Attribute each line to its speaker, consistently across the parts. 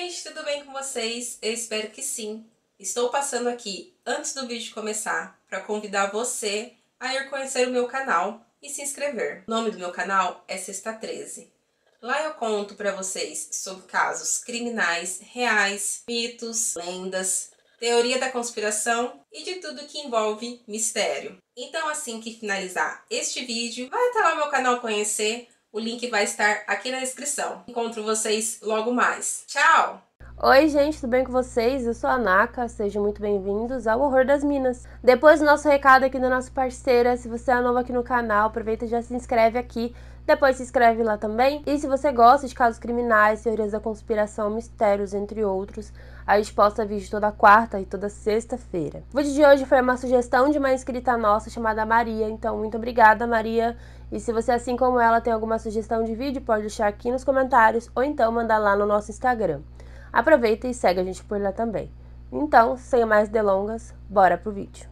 Speaker 1: gente, tudo bem com vocês? Eu espero que sim. Estou passando aqui, antes do vídeo começar, para convidar você a ir conhecer o meu canal e se inscrever. O nome do meu canal é Sexta 13. Lá eu conto para vocês sobre casos criminais, reais, mitos, lendas, teoria da conspiração e de tudo que envolve mistério. Então assim que finalizar este vídeo, vai até lá no meu canal conhecer o link vai estar aqui na descrição. Encontro vocês logo mais. Tchau! Oi, gente, tudo bem com vocês? Eu sou a Naka, sejam muito bem-vindos ao Horror das Minas. Depois do nosso recado aqui da nossa parceira, se você é novo aqui no canal, aproveita e já se inscreve aqui. Depois se inscreve lá também. E se você gosta de casos criminais, teorias da conspiração, mistérios, entre outros, a gente posta vídeo toda quarta e toda sexta-feira. O vídeo de hoje foi uma sugestão de uma inscrita nossa chamada Maria, então muito obrigada, Maria. E se você, assim como ela, tem alguma sugestão de vídeo, pode deixar aqui nos comentários ou então mandar lá no nosso Instagram. Aproveita e segue a gente por lá também. Então, sem mais delongas, bora pro vídeo.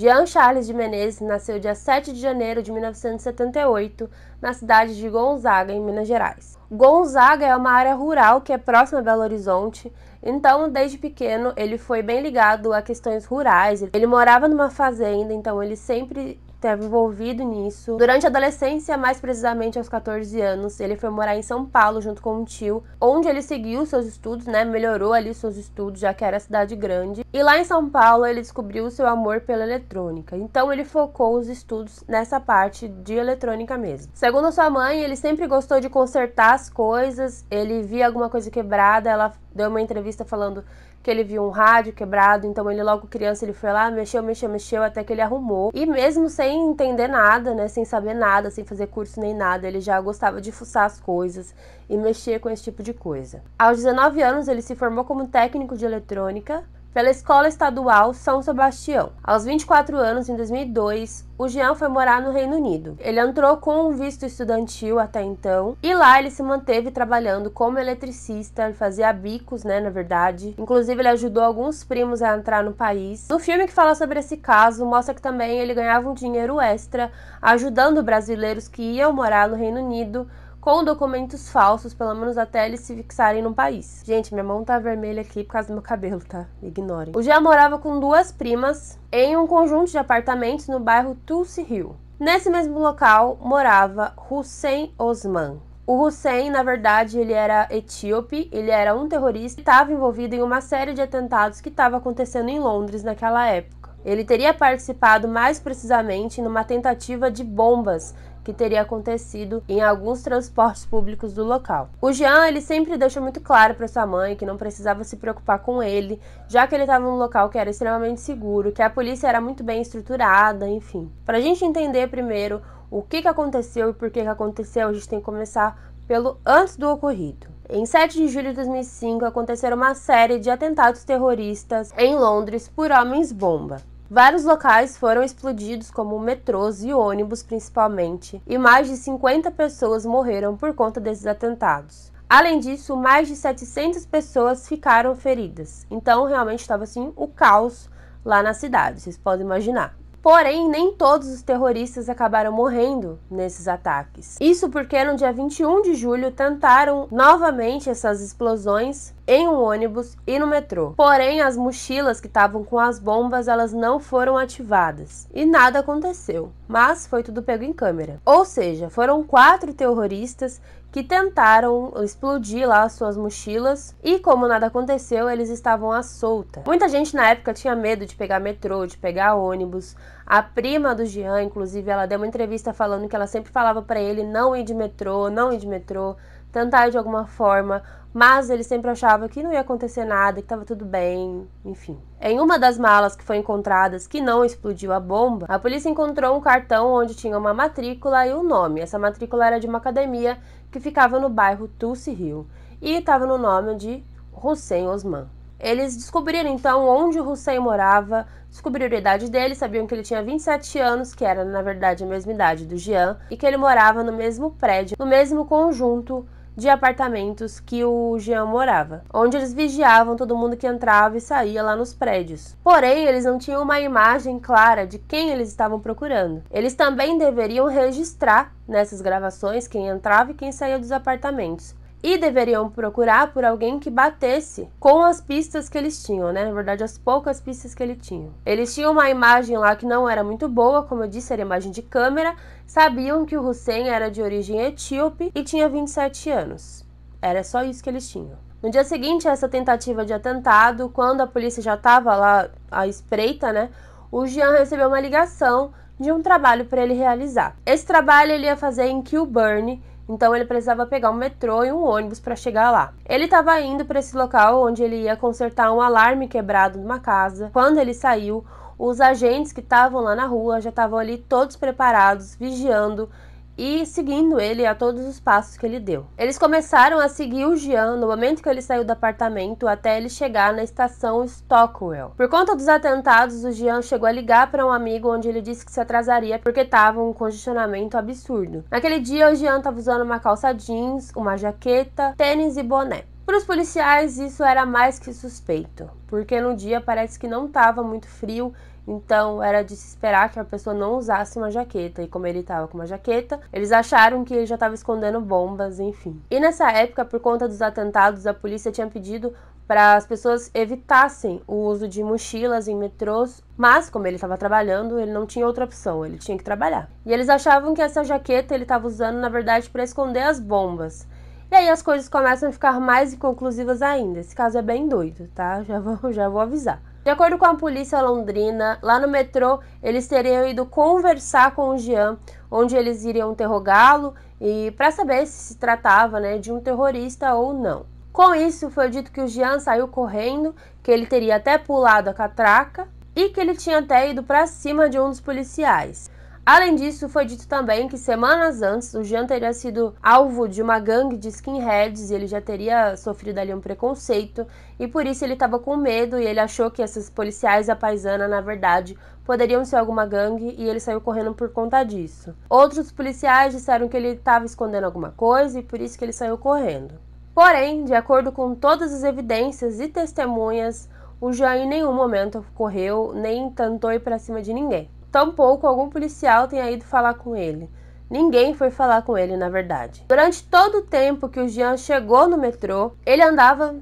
Speaker 1: Jean Charles de Menezes nasceu dia 7 de janeiro de 1978, na cidade de Gonzaga, em Minas Gerais. Gonzaga é uma área rural que é próxima a Belo Horizonte, então desde pequeno ele foi bem ligado a questões rurais. Ele morava numa fazenda, então ele sempre esteve envolvido nisso. Durante a adolescência, mais precisamente aos 14 anos, ele foi morar em São Paulo junto com um tio, onde ele seguiu seus estudos, né? Melhorou ali seus estudos, já que era cidade grande. E lá em São Paulo, ele descobriu seu amor pela eletrônica. Então, ele focou os estudos nessa parte de eletrônica mesmo. Segundo sua mãe, ele sempre gostou de consertar as coisas. Ele via alguma coisa quebrada, ela deu uma entrevista falando que ele viu um rádio quebrado, então ele logo criança ele foi lá, mexeu, mexeu, mexeu até que ele arrumou. E mesmo sem entender nada, né, sem saber nada, sem fazer curso nem nada, ele já gostava de fuçar as coisas e mexer com esse tipo de coisa. Aos 19 anos ele se formou como técnico de eletrônica pela Escola Estadual São Sebastião. Aos 24 anos, em 2002, o Jean foi morar no Reino Unido. Ele entrou com um visto estudantil até então e lá ele se manteve trabalhando como eletricista, ele fazia bicos, né, na verdade. Inclusive ele ajudou alguns primos a entrar no país. No filme que fala sobre esse caso, mostra que também ele ganhava um dinheiro extra ajudando brasileiros que iam morar no Reino Unido com documentos falsos, pelo menos até eles se fixarem no país. Gente, minha mão tá vermelha aqui por causa do meu cabelo, tá? Ignorem. O Jean morava com duas primas em um conjunto de apartamentos no bairro Tulsi Hill. Nesse mesmo local morava Hussein Osman, o Hussein, na verdade, ele era etíope, ele era um terrorista e estava envolvido em uma série de atentados que estava acontecendo em Londres naquela época. Ele teria participado mais precisamente numa tentativa de bombas que teria acontecido em alguns transportes públicos do local. O Jean, ele sempre deixou muito claro para sua mãe que não precisava se preocupar com ele, já que ele estava num local que era extremamente seguro, que a polícia era muito bem estruturada, enfim. Para a gente entender primeiro o que, que aconteceu e por que, que aconteceu, a gente tem que começar pelo antes do ocorrido. Em 7 de julho de 2005, aconteceram uma série de atentados terroristas em Londres por homens-bomba. Vários locais foram explodidos, como metrôs e ônibus principalmente, e mais de 50 pessoas morreram por conta desses atentados. Além disso, mais de 700 pessoas ficaram feridas. Então, realmente estava assim o caos lá na cidade, vocês podem imaginar. Porém, nem todos os terroristas acabaram morrendo nesses ataques. Isso porque no dia 21 de julho tentaram novamente essas explosões, em um ônibus e no metrô. Porém, as mochilas que estavam com as bombas, elas não foram ativadas e nada aconteceu, mas foi tudo pego em câmera. Ou seja, foram quatro terroristas que tentaram explodir lá as suas mochilas e como nada aconteceu, eles estavam à solta. Muita gente na época tinha medo de pegar metrô, de pegar ônibus. A prima do Jean, inclusive, ela deu uma entrevista falando que ela sempre falava para ele não ir de metrô, não ir de metrô tentar de alguma forma, mas ele sempre achava que não ia acontecer nada, que estava tudo bem, enfim. Em uma das malas que foi encontradas que não explodiu a bomba, a polícia encontrou um cartão onde tinha uma matrícula e um nome. Essa matrícula era de uma academia que ficava no bairro Tulsi Hill e estava no nome de Hussein Osman. Eles descobriram então onde o Hussein morava, descobriram a idade dele, sabiam que ele tinha 27 anos, que era na verdade a mesma idade do Jean, e que ele morava no mesmo prédio, no mesmo conjunto de apartamentos que o Jean morava, onde eles vigiavam todo mundo que entrava e saía lá nos prédios. Porém, eles não tinham uma imagem clara de quem eles estavam procurando. Eles também deveriam registrar nessas gravações quem entrava e quem saía dos apartamentos, e deveriam procurar por alguém que batesse com as pistas que eles tinham, né? Na verdade, as poucas pistas que ele tinha. Eles tinham uma imagem lá que não era muito boa, como eu disse, era imagem de câmera. Sabiam que o Hussein era de origem etíope e tinha 27 anos. Era só isso que eles tinham. No dia seguinte a essa tentativa de atentado, quando a polícia já estava lá à espreita, né? O Jean recebeu uma ligação de um trabalho para ele realizar. Esse trabalho ele ia fazer em Kilburn, então ele precisava pegar um metrô e um ônibus para chegar lá. Ele estava indo para esse local onde ele ia consertar um alarme quebrado numa casa. Quando ele saiu, os agentes que estavam lá na rua já estavam ali todos preparados, vigiando e seguindo ele a todos os passos que ele deu. Eles começaram a seguir o Jean no momento que ele saiu do apartamento até ele chegar na estação Stockwell. Por conta dos atentados, o Jean chegou a ligar para um amigo onde ele disse que se atrasaria porque estava um congestionamento absurdo. Naquele dia, o Jean estava usando uma calça jeans, uma jaqueta, tênis e boné. Para os policiais, isso era mais que suspeito, porque no dia parece que não estava muito frio então era de se esperar que a pessoa não usasse uma jaqueta. E como ele estava com uma jaqueta, eles acharam que ele já estava escondendo bombas, enfim. E nessa época, por conta dos atentados, a polícia tinha pedido para as pessoas evitassem o uso de mochilas em metrôs, mas como ele estava trabalhando, ele não tinha outra opção, ele tinha que trabalhar. E eles achavam que essa jaqueta ele estava usando na verdade para esconder as bombas. E aí as coisas começam a ficar mais inconclusivas ainda. Esse caso é bem doido, tá? Já vou, já vou avisar. De acordo com a polícia londrina, lá no metrô eles teriam ido conversar com o Jean, onde eles iriam interrogá-lo e para saber se se tratava né, de um terrorista ou não. Com isso, foi dito que o Jean saiu correndo, que ele teria até pulado a catraca e que ele tinha até ido para cima de um dos policiais. Além disso, foi dito também que semanas antes o Jean teria sido alvo de uma gangue de skinheads e ele já teria sofrido ali um preconceito e por isso ele estava com medo e ele achou que esses policiais a paisana, na verdade, poderiam ser alguma gangue e ele saiu correndo por conta disso. Outros policiais disseram que ele estava escondendo alguma coisa e por isso que ele saiu correndo. Porém, de acordo com todas as evidências e testemunhas, o Jean em nenhum momento correu nem tentou ir para cima de ninguém. Tampouco algum policial tenha ido falar com ele. Ninguém foi falar com ele, na verdade. Durante todo o tempo que o Jean chegou no metrô, ele andava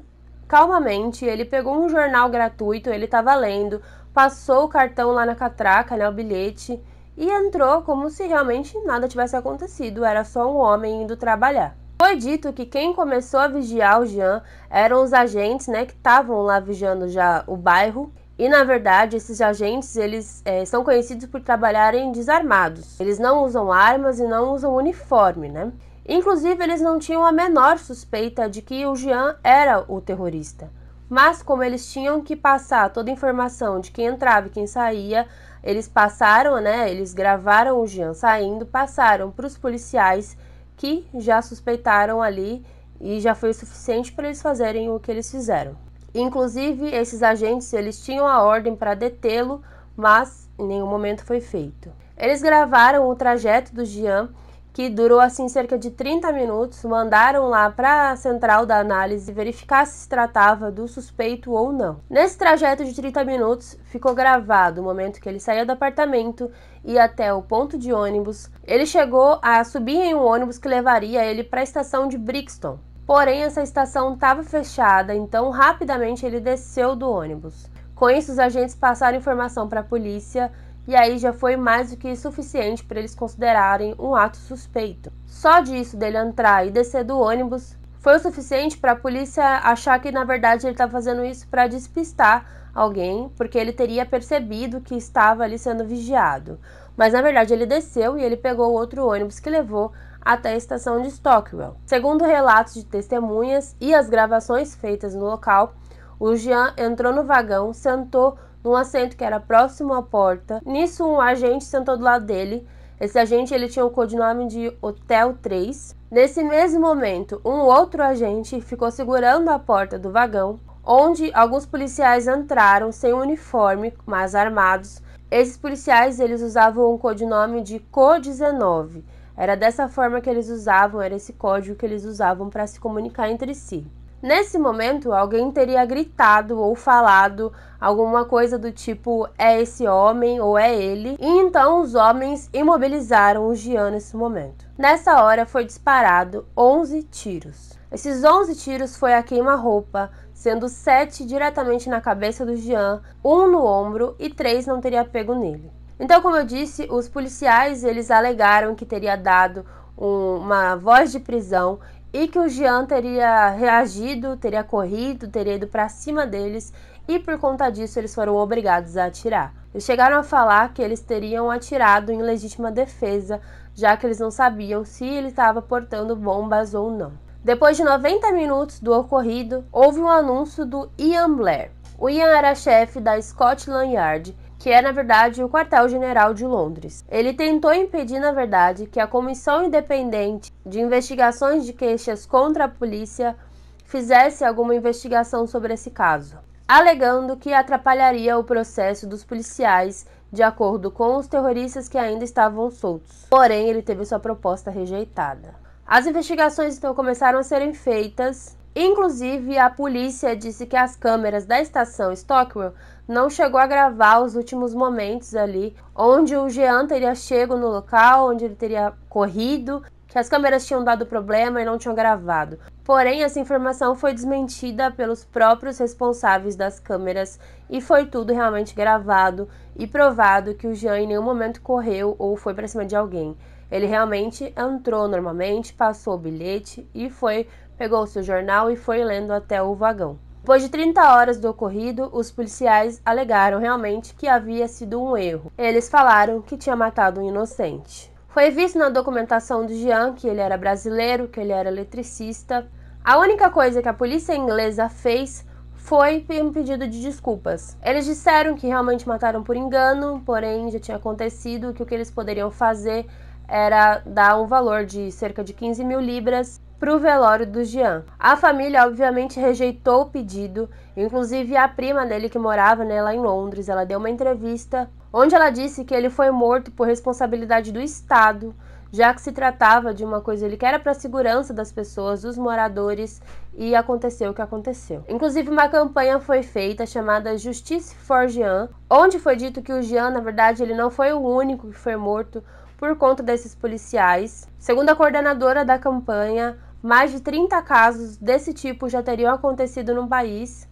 Speaker 1: calmamente, ele pegou um jornal gratuito, ele estava lendo, passou o cartão lá na catraca, né, o bilhete, e entrou como se realmente nada tivesse acontecido, era só um homem indo trabalhar. Foi dito que quem começou a vigiar o Jean eram os agentes, né, que estavam lá vigiando já o bairro e na verdade, esses agentes eles é, são conhecidos por trabalharem desarmados. Eles não usam armas e não usam uniforme, né? Inclusive, eles não tinham a menor suspeita de que o Jean era o terrorista. Mas como eles tinham que passar toda a informação de quem entrava e quem saía, eles passaram, né? Eles gravaram o Jean saindo, passaram para os policiais que já suspeitaram ali e já foi o suficiente para eles fazerem o que eles fizeram. Inclusive, esses agentes eles tinham a ordem para detê-lo, mas em nenhum momento foi feito. Eles gravaram o trajeto do Jean, que durou assim cerca de 30 minutos, mandaram lá para a central da análise verificar se se tratava do suspeito ou não. Nesse trajeto de 30 minutos, ficou gravado o momento que ele saía do apartamento e até o ponto de ônibus. Ele chegou a subir em um ônibus que levaria ele para a estação de Brixton, Porém, essa estação estava fechada, então rapidamente ele desceu do ônibus. Com isso, os agentes passaram informação para a polícia e aí já foi mais do que suficiente para eles considerarem um ato suspeito. Só disso dele entrar e descer do ônibus foi o suficiente para a polícia achar que na verdade ele estava fazendo isso para despistar alguém, porque ele teria percebido que estava ali sendo vigiado. Mas na verdade ele desceu e ele pegou outro ônibus que levou até a estação de Stockwell. Segundo relatos de testemunhas e as gravações feitas no local, o Jean entrou no vagão, sentou num assento que era próximo à porta. Nisso, um agente sentou do lado dele. Esse agente ele tinha o codinome de Hotel 3. Nesse mesmo momento, um outro agente ficou segurando a porta do vagão, onde alguns policiais entraram sem uniforme, mas armados. Esses policiais eles usavam o codinome de Co-19 era dessa forma que eles usavam, era esse código que eles usavam para se comunicar entre si. Nesse momento, alguém teria gritado ou falado alguma coisa do tipo é esse homem ou é ele, e então os homens imobilizaram o Jean nesse momento. Nessa hora foi disparado 11 tiros. Esses 11 tiros foi a queima-roupa, sendo 7 diretamente na cabeça do Jean, um no ombro e 3 não teria pego nele. Então, como eu disse, os policiais eles alegaram que teria dado um, uma voz de prisão e que o Jean teria reagido, teria corrido, teria ido para cima deles e por conta disso eles foram obrigados a atirar. Eles chegaram a falar que eles teriam atirado em legítima defesa, já que eles não sabiam se ele estava portando bombas ou não. Depois de 90 minutos do ocorrido, houve um anúncio do Ian Blair. O Ian era chefe da Scotland Yard que é na verdade o quartel-general de Londres. Ele tentou impedir, na verdade, que a Comissão Independente de Investigações de Queixas contra a Polícia fizesse alguma investigação sobre esse caso, alegando que atrapalharia o processo dos policiais de acordo com os terroristas que ainda estavam soltos. Porém, ele teve sua proposta rejeitada. As investigações então começaram a serem feitas Inclusive, a polícia disse que as câmeras da estação Stockwell não chegou a gravar os últimos momentos ali, onde o Jean teria chego no local, onde ele teria corrido, que as câmeras tinham dado problema e não tinham gravado. Porém, essa informação foi desmentida pelos próprios responsáveis das câmeras e foi tudo realmente gravado e provado que o Jean em nenhum momento correu ou foi para cima de alguém. Ele realmente entrou normalmente, passou o bilhete e foi, pegou o seu jornal e foi lendo até o vagão. Depois de 30 horas do ocorrido, os policiais alegaram realmente que havia sido um erro. Eles falaram que tinha matado um inocente. Foi visto na documentação do Jean que ele era brasileiro, que ele era eletricista. A única coisa que a polícia inglesa fez foi um pedido de desculpas. Eles disseram que realmente mataram por engano, porém já tinha acontecido que o que eles poderiam fazer era dar um valor de cerca de 15 mil libras para o velório do Jean. A família obviamente rejeitou o pedido, inclusive a prima dele que morava né, lá em Londres, ela deu uma entrevista onde ela disse que ele foi morto por responsabilidade do Estado, já que se tratava de uma coisa que era para a segurança das pessoas, dos moradores, e aconteceu o que aconteceu. Inclusive, uma campanha foi feita chamada Justice for Jean, onde foi dito que o Jean, na verdade, ele não foi o único que foi morto por conta desses policiais. Segundo a coordenadora da campanha, mais de 30 casos desse tipo já teriam acontecido no país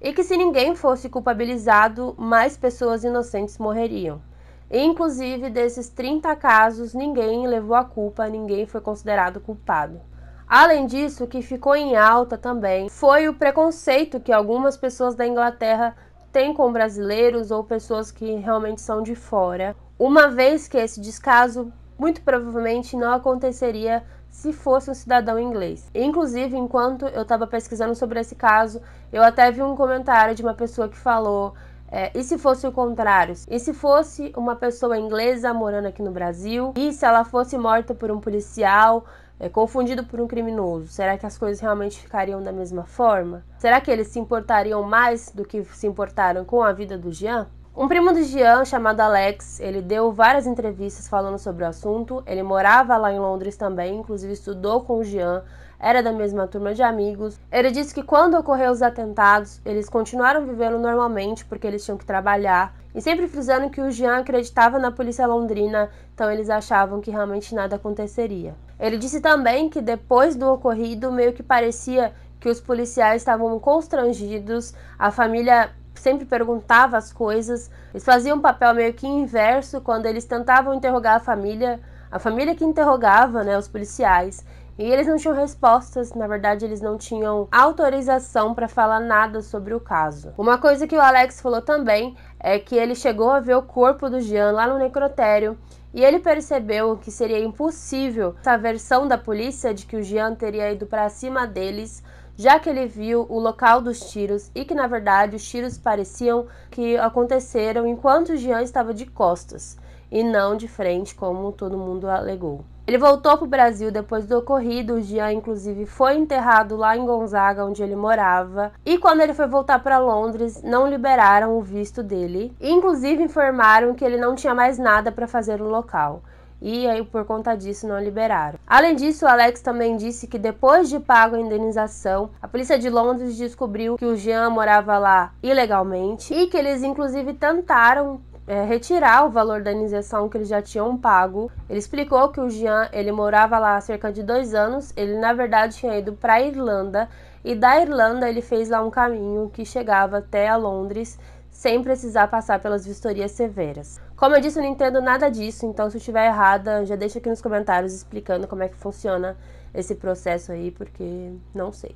Speaker 1: e que se ninguém fosse culpabilizado, mais pessoas inocentes morreriam. Inclusive, desses 30 casos, ninguém levou a culpa, ninguém foi considerado culpado. Além disso, o que ficou em alta também foi o preconceito que algumas pessoas da Inglaterra têm com brasileiros ou pessoas que realmente são de fora, uma vez que esse descaso muito provavelmente não aconteceria se fosse um cidadão inglês. Inclusive, enquanto eu estava pesquisando sobre esse caso, eu até vi um comentário de uma pessoa que falou. É, e se fosse o contrário? E se fosse uma pessoa inglesa morando aqui no Brasil? E se ela fosse morta por um policial é, confundido por um criminoso? Será que as coisas realmente ficariam da mesma forma? Será que eles se importariam mais do que se importaram com a vida do Jean? Um primo do Jean, chamado Alex, ele deu várias entrevistas falando sobre o assunto. Ele morava lá em Londres também, inclusive estudou com o Jean, era da mesma turma de amigos. Ele disse que quando ocorreram os atentados, eles continuaram vivendo normalmente porque eles tinham que trabalhar. E sempre frisando que o Jean acreditava na polícia londrina, então eles achavam que realmente nada aconteceria. Ele disse também que depois do ocorrido, meio que parecia que os policiais estavam constrangidos, a família sempre perguntava as coisas. Eles faziam um papel meio que inverso quando eles tentavam interrogar a família, a família que interrogava, né, os policiais. E eles não tinham respostas, na verdade, eles não tinham autorização para falar nada sobre o caso. Uma coisa que o Alex falou também é que ele chegou a ver o corpo do Jean lá no necrotério e ele percebeu que seria impossível essa versão da polícia de que o Jean teria ido para cima deles já que ele viu o local dos tiros e que na verdade os tiros pareciam que aconteceram enquanto Jean estava de costas e não de frente, como todo mundo alegou. Ele voltou para o Brasil depois do ocorrido. O Jean, inclusive, foi enterrado lá em Gonzaga, onde ele morava. E quando ele foi voltar para Londres, não liberaram o visto dele. E, inclusive, informaram que ele não tinha mais nada para fazer no local e aí por conta disso não liberaram. Além disso, Alex também disse que depois de pago a indenização, a polícia de Londres descobriu que o Jean morava lá ilegalmente e que eles inclusive tentaram é, retirar o valor da indenização que eles já tinham pago. Ele explicou que o Jean ele morava lá há cerca de dois anos. Ele na verdade tinha ido para a Irlanda e da Irlanda ele fez lá um caminho que chegava até a Londres sem precisar passar pelas vistorias severas. Como eu disse, eu não entendo nada disso, então se eu estiver errada, já deixa aqui nos comentários explicando como é que funciona esse processo aí, porque não sei.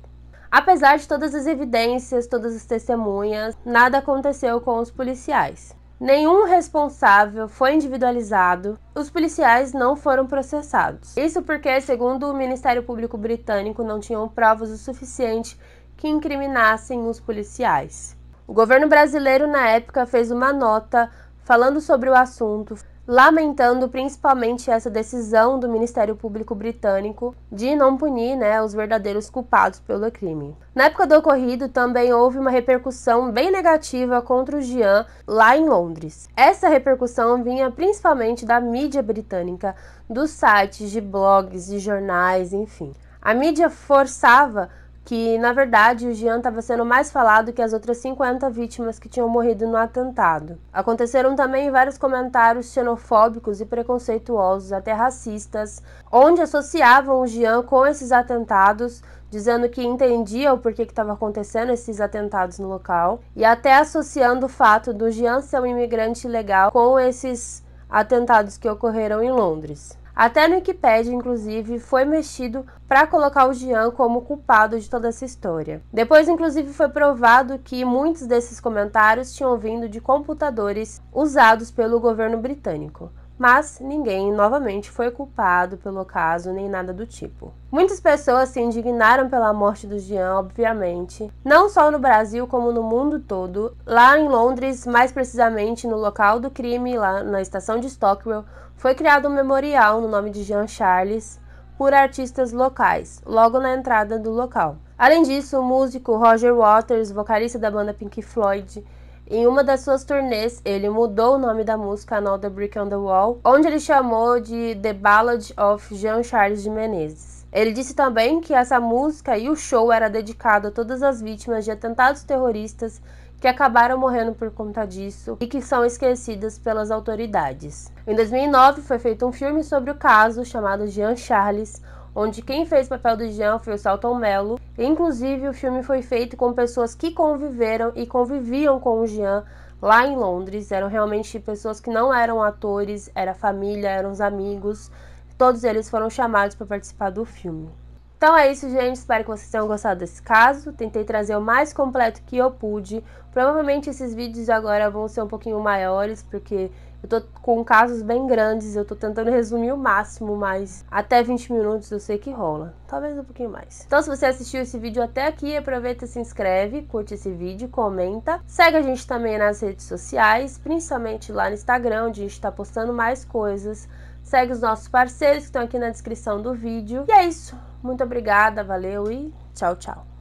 Speaker 1: Apesar de todas as evidências, todas as testemunhas, nada aconteceu com os policiais. Nenhum responsável foi individualizado, os policiais não foram processados. Isso porque, segundo o Ministério Público Britânico, não tinham provas o suficiente que incriminassem os policiais. O governo brasileiro, na época, fez uma nota falando sobre o assunto, lamentando principalmente essa decisão do Ministério Público Britânico de não punir né, os verdadeiros culpados pelo crime. Na época do ocorrido, também houve uma repercussão bem negativa contra o Jean lá em Londres. Essa repercussão vinha principalmente da mídia britânica, dos sites de blogs, de jornais, enfim. A mídia forçava que na verdade o Jean estava sendo mais falado que as outras 50 vítimas que tinham morrido no atentado. Aconteceram também vários comentários xenofóbicos e preconceituosos, até racistas, onde associavam o Jean com esses atentados, dizendo que entendia o porquê que estava acontecendo esses atentados no local, e até associando o fato do Jean ser um imigrante ilegal com esses atentados que ocorreram em Londres. Até no Wikipedia, inclusive, foi mexido para colocar o Jean como culpado de toda essa história. Depois, inclusive, foi provado que muitos desses comentários tinham vindo de computadores usados pelo governo britânico mas ninguém novamente foi culpado pelo caso nem nada do tipo. Muitas pessoas se indignaram pela morte do Jean, obviamente, não só no Brasil como no mundo todo. Lá em Londres, mais precisamente no local do crime, lá na estação de Stockwell, foi criado um memorial no nome de Jean Charles por artistas locais, logo na entrada do local. Além disso, o músico Roger Waters, vocalista da banda Pink Floyd, em uma das suas turnês, ele mudou o nome da música Another Brick on the Wall, onde ele chamou de The Ballad of Jean Charles de Menezes. Ele disse também que essa música e o show era dedicado a todas as vítimas de atentados terroristas que acabaram morrendo por conta disso e que são esquecidas pelas autoridades. Em 2009 foi feito um filme sobre o caso chamado Jean Charles, onde quem fez o papel do Jean foi o Salton Mello. Inclusive, o filme foi feito com pessoas que conviveram e conviviam com o Jean lá em Londres. Eram realmente pessoas que não eram atores, era família, eram os amigos. Todos eles foram chamados para participar do filme. Então é isso, gente. Espero que vocês tenham gostado desse caso. Tentei trazer o mais completo que eu pude. Provavelmente esses vídeos agora vão ser um pouquinho maiores, porque eu tô com casos bem grandes. Eu tô tentando resumir o máximo, mas até 20 minutos eu sei que rola. Talvez um pouquinho mais. Então, se você assistiu esse vídeo até aqui, aproveita, se inscreve, curte esse vídeo, comenta. Segue a gente também nas redes sociais, principalmente lá no Instagram, onde a gente tá postando mais coisas. Segue os nossos parceiros que estão aqui na descrição do vídeo. E é isso. Muito obrigada, valeu e tchau, tchau.